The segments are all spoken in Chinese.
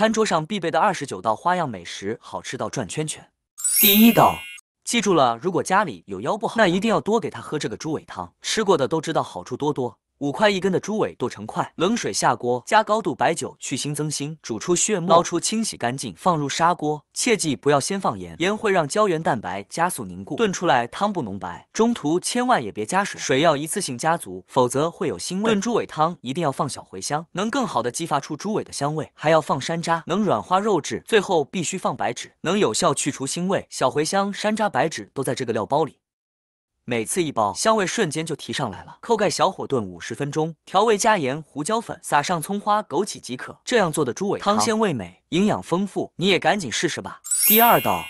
餐桌上必备的二十九道花样美食，好吃到转圈圈。第一道，记住了，如果家里有腰不好，那一定要多给他喝这个猪尾汤，吃过的都知道好处多多。五块一根的猪尾剁成块，冷水下锅，加高度白酒去腥增腥，煮出血沫，捞出清洗干净，放入砂锅，切记不要先放盐，盐会让胶原蛋白加速凝固，炖出来汤不浓白。中途千万也别加水，水要一次性加足，否则会有腥味。炖猪尾汤一定要放小茴香，能更好的激发出猪尾的香味，还要放山楂，能软化肉质，最后必须放白芷，能有效去除腥味。小茴香、山楂、白芷都在这个料包里。每次一包，香味瞬间就提上来了。扣盖小火炖五十分钟，调味加盐、胡椒粉，撒上葱花、枸杞即可。这样做的猪尾汤鲜味美，营养丰富，你也赶紧试试吧。第二道，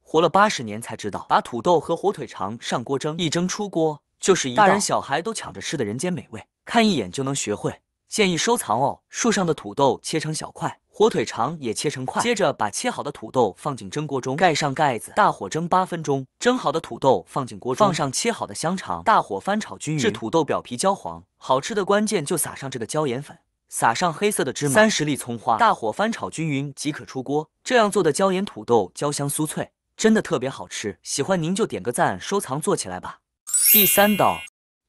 活了八十年才知道，把土豆和火腿肠上锅蒸，一蒸出锅就是一大人小孩都抢着吃的人间美味，看一眼就能学会，建议收藏哦。树上的土豆切成小块。火腿肠也切成块，接着把切好的土豆放进蒸锅中，盖上盖子，大火蒸八分钟。蒸好的土豆放进锅中，放上切好的香肠，大火翻炒均匀，至土豆表皮焦黄。好吃的关键就撒上这个椒盐粉，撒上黑色的芝麻，三十粒葱花，大火翻炒均匀即可出锅。这样做的椒盐土豆焦香酥脆，真的特别好吃。喜欢您就点个赞，收藏做起来吧。第三道，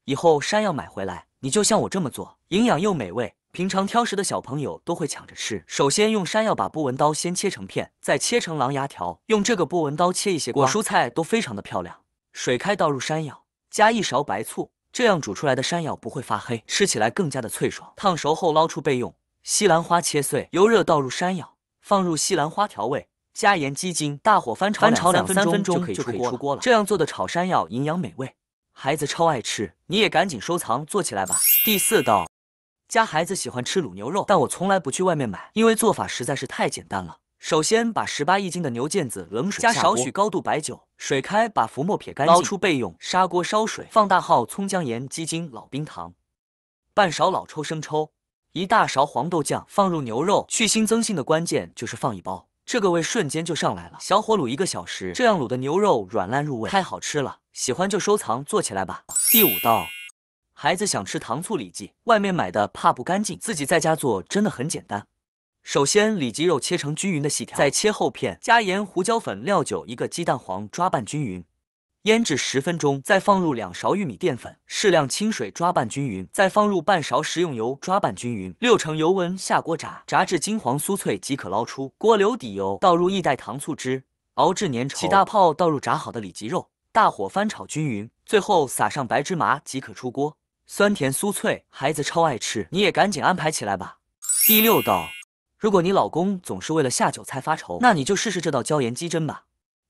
以后山药买回来，你就像我这么做，营养又美味。平常挑食的小朋友都会抢着吃。首先用山药把波纹刀先切成片，再切成狼牙条。用这个波纹刀切一些瓜蔬菜都非常的漂亮。水开倒入山药，加一勺白醋，这样煮出来的山药不会发黑，吃起来更加的脆爽。烫熟后捞出备用。西兰花切碎，油热倒入山药，放入西兰花调味，加盐、鸡精，大火翻炒，翻炒两三分钟就可以出锅了。这样做的炒山药营养美味，孩子超爱吃。你也赶紧收藏做起来吧。第四道。家孩子喜欢吃卤牛肉，但我从来不去外面买，因为做法实在是太简单了。首先把十八一斤的牛腱子冷水加少许高度白酒，水开把浮沫撇干净，捞出备用。砂锅烧水，放大号葱姜盐鸡精老冰糖，半勺老抽生抽，一大勺黄豆酱，放入牛肉。去腥增腥的关键就是放一包，这个味瞬间就上来了。小火卤一个小时，这样卤的牛肉软烂入味，太好吃了。喜欢就收藏做起来吧。第五道。孩子想吃糖醋里脊，外面买的怕不干净，自己在家做真的很简单。首先，里脊肉切成均匀的细条，再切厚片，加盐、胡椒粉、料酒一个鸡蛋黄抓拌均匀，腌制十分钟，再放入两勺玉米淀粉，适量清水抓拌均匀，再放入半勺食用油抓拌均匀，六成油温下锅炸，炸至金黄酥脆即可捞出。锅留底油，倒入一袋糖醋汁，熬至粘稠起大泡，倒入炸好的里脊肉，大火翻炒均匀，最后撒上白芝麻即可出锅。酸甜酥脆，孩子超爱吃，你也赶紧安排起来吧。第六道，如果你老公总是为了下酒菜发愁，那你就试试这道椒盐鸡胗吧。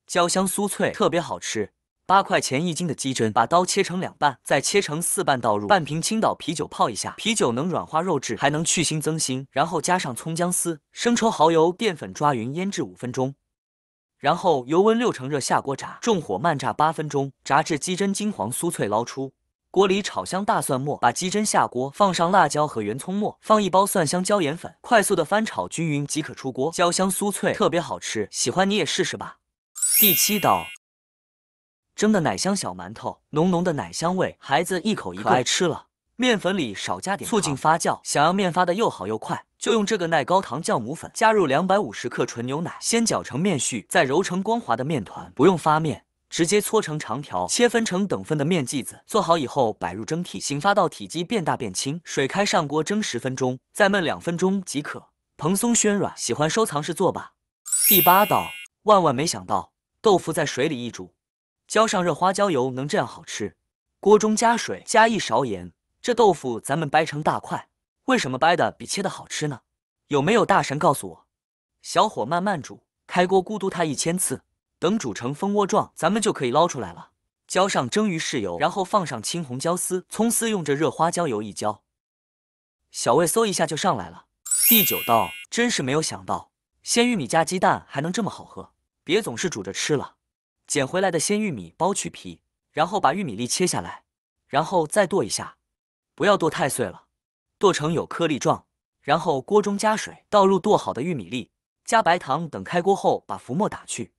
焦香酥脆，特别好吃。八块钱一斤的鸡胗，把刀切成两半，再切成四瓣，倒入半瓶青岛啤酒泡一下。啤酒能软化肉质，还能去腥增腥。然后加上葱姜丝、生抽、蚝油、淀粉抓匀腌制五分钟。然后油温六成热下锅炸，重火慢炸八分钟，炸至鸡胗金黄酥脆，捞出。锅里炒香大蒜末，把鸡胗下锅，放上辣椒和圆葱末，放一包蒜香椒盐粉，快速的翻炒均匀即可出锅，焦香酥脆，特别好吃，喜欢你也试试吧。第七道，蒸的奶香小馒头，浓浓的奶香味，孩子一口一个爱吃了。面粉里少加点促进发酵。想要面发的又好又快，就用这个耐高糖酵母粉，加入两百五十克纯牛奶，先搅成面絮，再揉成光滑的面团，不用发面。直接搓成长条，切分成等份的面剂子，做好以后摆入蒸屉，醒发到体积变大变轻。水开上锅蒸十分钟，再焖两分钟即可，蓬松暄软。喜欢收藏式做吧。第八道，万万没想到，豆腐在水里一煮，浇上热花椒油能这样好吃。锅中加水，加一勺盐，这豆腐咱们掰成大块。为什么掰的比切的好吃呢？有没有大神告诉我？小火慢慢煮，开锅咕嘟它一千次。等煮成蜂窝状，咱们就可以捞出来了。浇上蒸鱼豉油，然后放上青红椒丝、葱丝，用这热花椒油一浇，小味嗖一下就上来了。第九道，真是没有想到，鲜玉米加鸡蛋还能这么好喝，别总是煮着吃了。捡回来的鲜玉米剥去皮，然后把玉米粒切下来，然后再剁一下，不要剁太碎了，剁成有颗粒状。然后锅中加水，倒入剁好的玉米粒，加白糖，等开锅后把浮沫打去。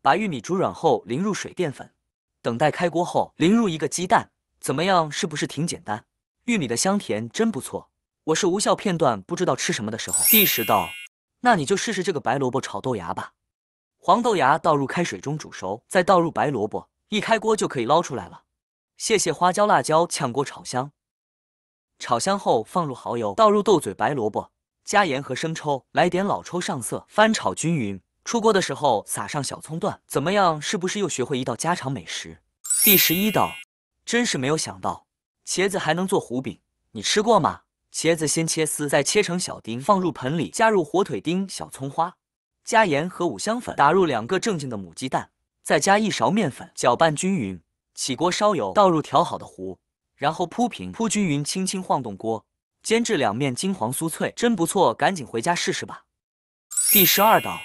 把玉米煮软后淋入水淀粉，等待开锅后淋入一个鸡蛋，怎么样？是不是挺简单？玉米的香甜真不错。我是无效片段，不知道吃什么的时候。第十道，那你就试试这个白萝卜炒豆芽吧。黄豆芽倒入开水中煮熟，再倒入白萝卜，一开锅就可以捞出来了。谢谢花椒、辣椒炝锅炒香，炒香后放入蚝油，倒入豆嘴白萝卜，加盐和生抽，来点老抽上色，翻炒均匀。出锅的时候撒上小葱段，怎么样？是不是又学会一道家常美食？第十一道，真是没有想到，茄子还能做糊饼，你吃过吗？茄子先切丝，再切成小丁，放入盆里，加入火腿丁、小葱花，加盐和五香粉，打入两个正经的母鸡蛋，再加一勺面粉，搅拌均匀。起锅烧油，倒入调好的糊，然后铺平，铺均匀，轻轻晃动锅，煎至两面金黄酥脆，真不错，赶紧回家试试吧。第十二道。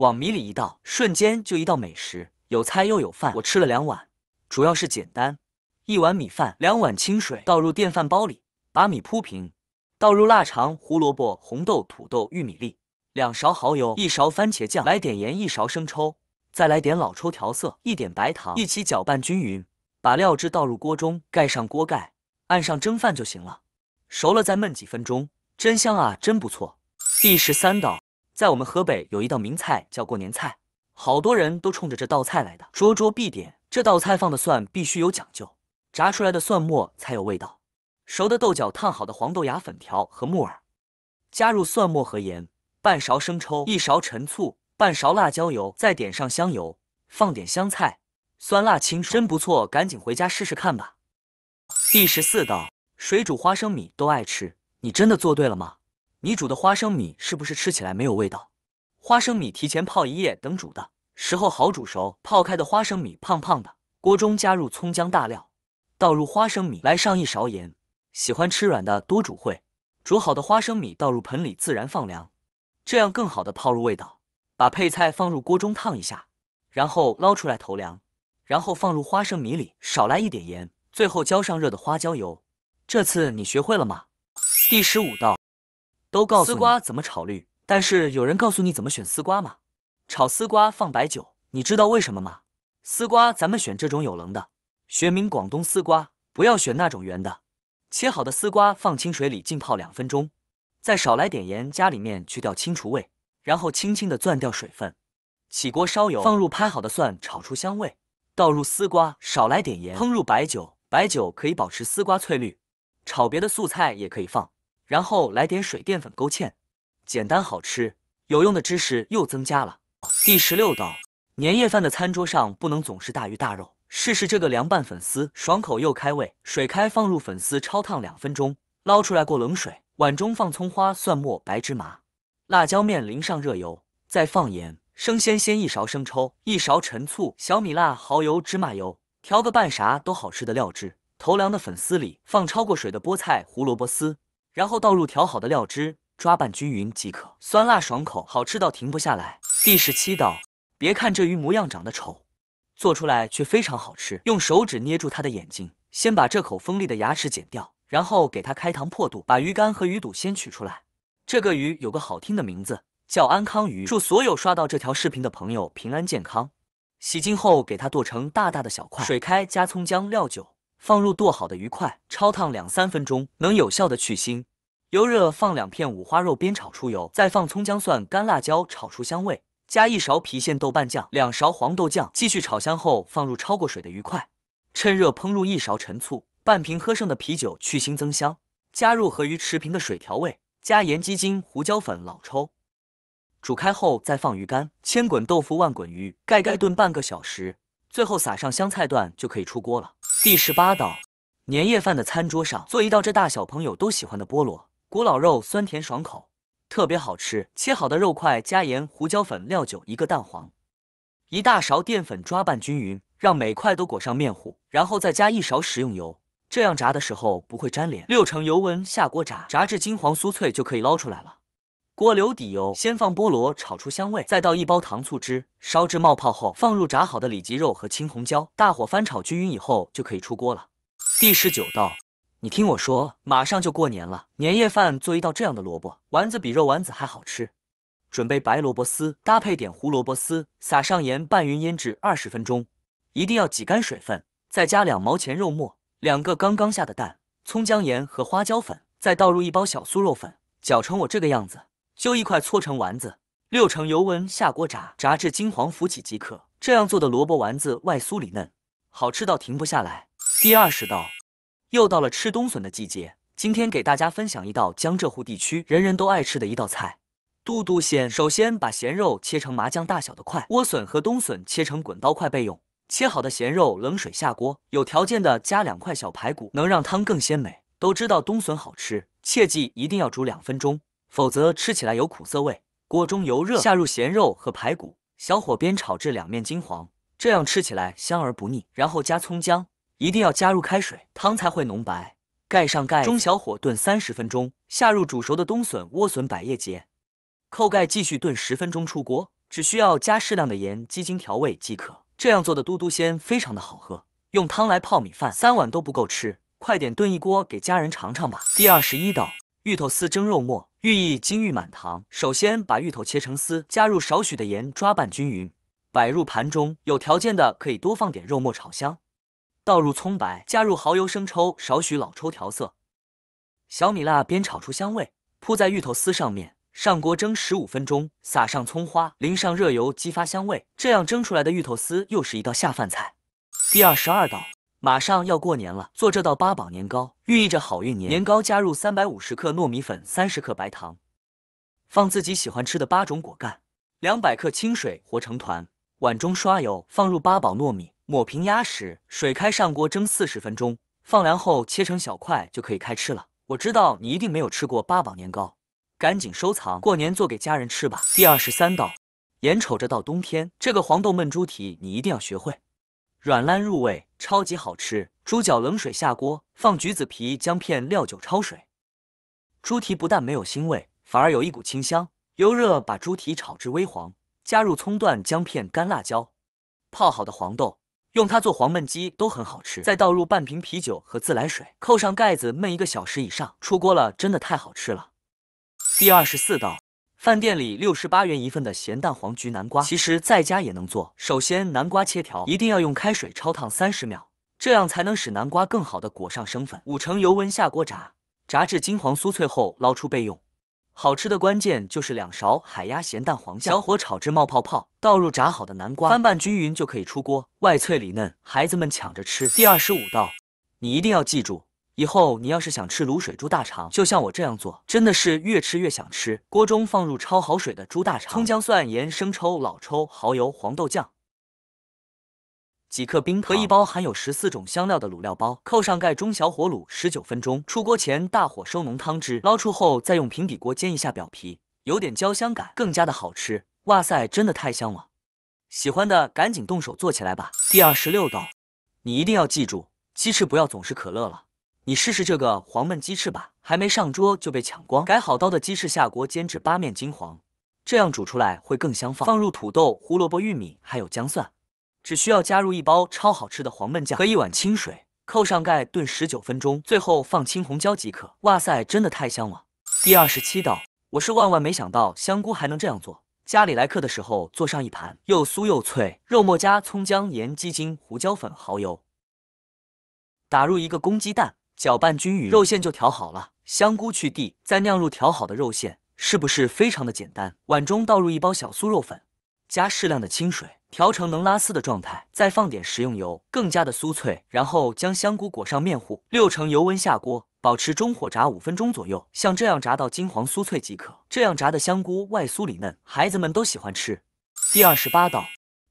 往米里一倒，瞬间就一道美食，有菜又有饭。我吃了两碗，主要是简单，一碗米饭，两碗清水倒入电饭煲里，把米铺平，倒入腊肠、胡萝卜、红豆、土豆、玉米粒，两勺蚝油，一勺番茄酱，来点盐，一勺生抽，再来点老抽调色，一点白糖，一起搅拌均匀，把料汁倒入锅中，盖上锅盖，按上蒸饭就行了。熟了再焖几分钟，真香啊，真不错。第十三道。在我们河北有一道名菜叫过年菜，好多人都冲着这道菜来的，桌桌必点。这道菜放的蒜必须有讲究，炸出来的蒜末才有味道。熟的豆角、烫好的黄豆芽、粉条和木耳，加入蒜末和盐，半勺生抽、一勺陈醋、半勺辣椒油，再点上香油，放点香菜、酸辣爽，真不错，赶紧回家试试看吧。第十四道，水煮花生米都爱吃，你真的做对了吗？你煮的花生米是不是吃起来没有味道？花生米提前泡一夜，等煮的时候好煮熟。泡开的花生米胖胖的，锅中加入葱姜大料，倒入花生米，来上一勺盐。喜欢吃软的多煮会。煮好的花生米倒入盆里自然放凉，这样更好的泡入味道。把配菜放入锅中烫一下，然后捞出来投凉，然后放入花生米里，少来一点盐，最后浇上热的花椒油。这次你学会了吗？第十五道。都告诉丝瓜怎么炒绿，但是有人告诉你怎么选丝瓜吗？炒丝瓜放白酒，你知道为什么吗？丝瓜咱们选这种有棱的，学名广东丝瓜，不要选那种圆的。切好的丝瓜放清水里浸泡两分钟，再少来点盐加里面去掉清除味，然后轻轻的攥掉水分。起锅烧油，放入拍好的蒜炒出香味，倒入丝瓜，少来点盐，烹入白酒，白酒可以保持丝瓜翠绿，炒别的素菜也可以放。然后来点水淀粉勾芡，简单好吃，有用的知识又增加了。第十六道，年夜饭的餐桌上不能总是大鱼大肉，试试这个凉拌粉丝，爽口又开胃。水开放入粉丝焯烫两分钟，捞出来过冷水。碗中放葱花、蒜末、白芝麻、辣椒面，淋上热油，再放盐、生鲜鲜一勺生抽、一勺陈醋、小米辣、蚝油、芝麻油，调个拌啥都好吃的料汁。投凉的粉丝里放焯过水的菠菜、胡萝卜丝。然后倒入调好的料汁，抓拌均匀即可。酸辣爽口，好吃到停不下来。第十七道，别看这鱼模样长得丑，做出来却非常好吃。用手指捏住它的眼睛，先把这口锋利的牙齿剪掉，然后给它开膛破肚，把鱼肝和鱼肚先取出来。这个鱼有个好听的名字，叫安康鱼。祝所有刷到这条视频的朋友平安健康。洗净后给它剁成大大的小块，水开加葱姜料酒。放入剁好的鱼块，焯烫两三分钟，能有效的去腥。油热放两片五花肉煸炒出油，再放葱姜蒜、干辣椒炒出香味，加一勺郫县豆瓣酱、两勺黄豆酱，继续炒香后放入焯过水的鱼块，趁热烹入一勺陈醋，半瓶喝剩的啤酒去腥增香，加入和鱼持平的水调味，加盐、鸡精、胡椒粉、老抽，煮开后再放鱼干、千滚豆腐、万滚鱼，盖盖炖半个小时，最后撒上香菜段就可以出锅了。第十八道，年夜饭的餐桌上做一道这大小朋友都喜欢的菠萝古老肉，酸甜爽口，特别好吃。切好的肉块加盐、胡椒粉、料酒，一个蛋黄，一大勺淀粉抓拌均匀，让每块都裹上面糊，然后再加一勺食用油，这样炸的时候不会粘连。六成油温下锅炸，炸至金黄酥脆就可以捞出来了。锅留底油，先放菠萝炒出香味，再倒一包糖醋汁，烧至冒泡后，放入炸好的里脊肉和青红椒，大火翻炒均匀以后就可以出锅了。第十九道，你听我说，马上就过年了，年夜饭做一道这样的萝卜丸子比肉丸子还好吃。准备白萝卜丝搭配点胡萝卜丝，撒上盐拌匀腌制二十分钟，一定要挤干水分，再加两毛钱肉末，两个刚刚下的蛋，葱姜盐和花椒粉，再倒入一包小酥肉粉，搅成我这个样子。揪一块搓成丸子，六成油温下锅炸，炸至金黄浮起即可。这样做的萝卜丸子外酥里嫩，好吃到停不下来。第二十道，又到了吃冬笋的季节，今天给大家分享一道江浙沪地区人人都爱吃的一道菜——肚肚鲜。首先把咸肉切成麻将大小的块，莴笋和冬笋切成滚刀块备用。切好的咸肉冷水下锅，有条件的加两块小排骨，能让汤更鲜美。都知道冬笋好吃，切记一定要煮两分钟。否则吃起来有苦涩味。锅中油热，下入咸肉和排骨，小火煸炒至两面金黄，这样吃起来香而不腻。然后加葱姜，一定要加入开水，汤才会浓白。盖上盖，中小火炖三十分钟。下入煮熟的冬笋、莴笋、百叶结，扣盖继续炖十分钟出锅。只需要加适量的盐、鸡精调味即可。这样做的嘟嘟鲜非常的好喝，用汤来泡米饭，三碗都不够吃。快点炖一锅给家人尝尝吧。第二十一道。芋头丝蒸肉末，寓意金玉满堂。首先把芋头切成丝，加入少许的盐抓拌均匀，摆入盘中。有条件的可以多放点肉末炒香，倒入葱白，加入蚝油、生抽、少许老抽调色，小米辣煸炒出香味，铺在芋头丝上面。上锅蒸十五分钟，撒上葱花，淋上热油激发香味。这样蒸出来的芋头丝又是一道下饭菜。第二十二道。马上要过年了，做这道八宝年糕，寓意着好运年。年糕加入三百五十克糯米粉、三十克白糖，放自己喜欢吃的八种果干，两百克清水和成团。碗中刷油，放入八宝糯米，抹平压实。水开上锅蒸四十分钟，放凉后切成小块就可以开吃了。我知道你一定没有吃过八宝年糕，赶紧收藏，过年做给家人吃吧。第二十三道，眼瞅着到冬天，这个黄豆焖猪蹄你一定要学会。软烂入味，超级好吃。猪脚冷水下锅，放橘子皮、姜片、料酒焯水。猪蹄不但没有腥味，反而有一股清香。油热，把猪蹄炒至微黄，加入葱段、姜片、干辣椒、泡好的黄豆，用它做黄焖鸡都很好吃。再倒入半瓶啤酒和自来水，扣上盖子焖一个小时以上。出锅了，真的太好吃了。第二十四道。饭店里六十八元一份的咸蛋黄焗南瓜，其实在家也能做。首先，南瓜切条，一定要用开水焯烫三十秒，这样才能使南瓜更好的裹上生粉。五成油温下锅炸，炸至金黄酥脆后捞出备用。好吃的关键就是两勺海鸭咸蛋黄，酱，小火炒至冒泡泡，倒入炸好的南瓜，翻拌均匀就可以出锅。外脆里嫩，孩子们抢着吃。第二十五道，你一定要记住。以后你要是想吃卤水猪大肠，就像我这样做，真的是越吃越想吃。锅中放入焯好水的猪大肠，葱姜蒜、盐、生抽、老抽、蚝油、黄豆酱，几克冰糖和一包含有十四种香料的卤料包，扣上盖，中小火卤十九分钟。出锅前大火收浓汤汁，捞出后再用平底锅煎一下表皮，有点焦香感，更加的好吃。哇塞，真的太香了！喜欢的赶紧动手做起来吧。第二十六道，你一定要记住，鸡翅不要总是可乐了。你试试这个黄焖鸡翅吧，还没上桌就被抢光。改好刀的鸡翅下锅煎至八面金黄，这样煮出来会更香。放放入土豆、胡萝卜、玉米还有姜蒜，只需要加入一包超好吃的黄焖酱和一碗清水，扣上盖炖十九分钟，最后放青红椒即可。哇塞，真的太香了！第二十七道，我是万万没想到香菇还能这样做，家里来客的时候做上一盘，又酥又脆。肉末加葱姜、盐、鸡精、胡椒粉、蚝油，打入一个公鸡蛋。搅拌均匀，肉馅就调好了。香菇去蒂，再酿入调好的肉馅，是不是非常的简单？碗中倒入一包小酥肉粉，加适量的清水，调成能拉丝的状态，再放点食用油，更加的酥脆。然后将香菇裹上面糊，六成油温下锅，保持中火炸五分钟左右，像这样炸到金黄酥脆即可。这样炸的香菇外酥里嫩，孩子们都喜欢吃。第二十八道，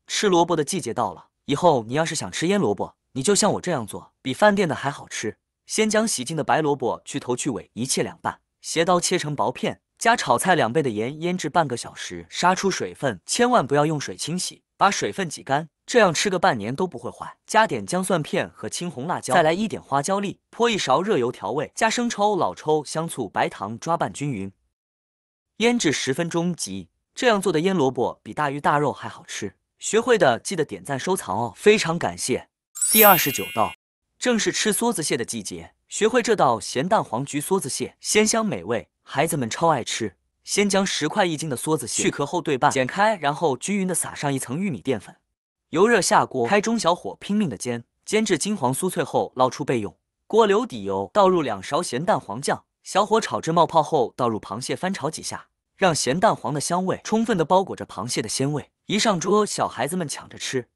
吃萝卜的季节到了，以后你要是想吃腌萝卜，你就像我这样做，比饭店的还好吃。先将洗净的白萝卜去头去尾，一切两半，斜刀切成薄片，加炒菜两倍的盐腌制半个小时，杀出水分，千万不要用水清洗，把水分挤干，这样吃个半年都不会坏。加点姜蒜片和青红辣椒，再来一点花椒粒，泼一勺热油调味，加生抽、老抽、香醋、白糖抓拌均匀，腌制十分钟即。这样做的腌萝卜比大鱼大肉还好吃，学会的记得点赞收藏哦，非常感谢。第二十九道。正是吃梭子蟹的季节，学会这道咸蛋黄焗梭子蟹，鲜香美味，孩子们超爱吃。先将十块一斤的梭子蟹去壳后对半剪开，然后均匀的撒上一层玉米淀粉，油热下锅，开中小火拼命的煎，煎至金黄酥脆后捞出备用。锅留底油，倒入两勺咸蛋黄酱，小火炒至冒泡后倒入螃蟹翻炒几下，让咸蛋黄的香味充分的包裹着螃蟹的鲜味。一上桌，小孩子们抢着吃。